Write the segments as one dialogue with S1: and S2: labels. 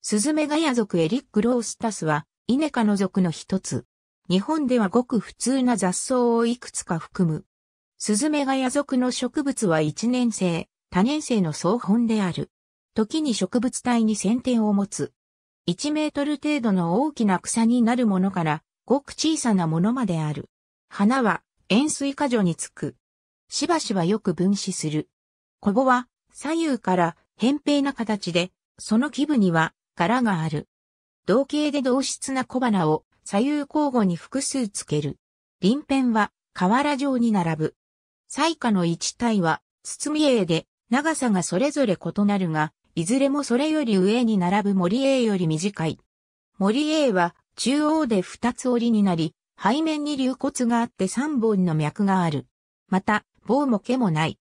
S1: スズメガヤ族エリックロースタスは、イネ科の族の一つ。日本ではごく普通な雑草をいくつか含む。スズメガヤ族の植物は一年生、多年生の総本である。時に植物体に先天を持つ。1メートル程度の大きな草になるものから、ごく小さなものまである。花は、円錐果樹につく。しばしばよく分子する。コボは、左右から、扁平な形で、その基部には、柄がある。同型で同質な小花を左右交互に複数つける。鱗片は瓦状に並ぶ。彩花の一体は包み絵で長さがそれぞれ異なるが、いずれもそれより上に並ぶ森 A より短い。森 A は中央で二つ折りになり、背面に流骨があって三本の脈がある。また、棒も毛もない。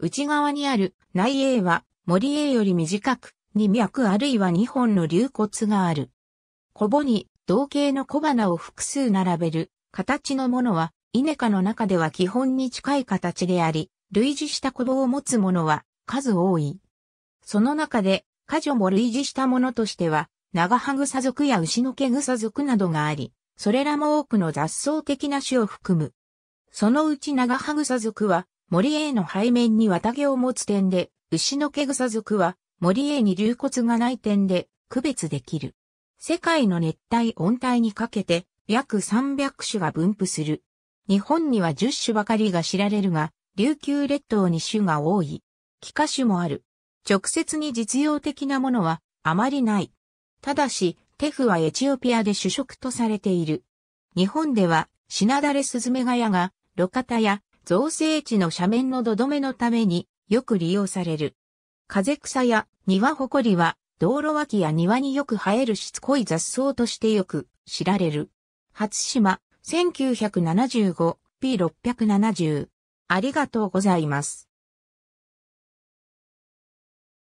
S1: 内側にある内 A は森 A より短く、に脈あるいは二本の流骨がある。小ボに同型の小花を複数並べる形のものは、イネ科の中では基本に近い形であり、類似した小ボを持つものは数多い。その中で、家女も類似したものとしては、長葉草属や牛の毛草属などがあり、それらも多くの雑草的な種を含む。そのうち長葉草属は、森への背面に綿毛を持つ点で、牛の毛草属は、森へに流骨がない点で区別できる。世界の熱帯温帯にかけて約300種が分布する。日本には10種ばかりが知られるが、琉球列島に種が多い。帰化種もある。直接に実用的なものはあまりない。ただし、テフはエチオピアで主食とされている。日本では、シナダレスズメガヤが、路肩や造成地の斜面の土留めのためによく利用される。風草や庭ほこりは、道路脇や庭によく生えるしつこい雑草としてよく知られる。初島、1975P670。ありがとうございます。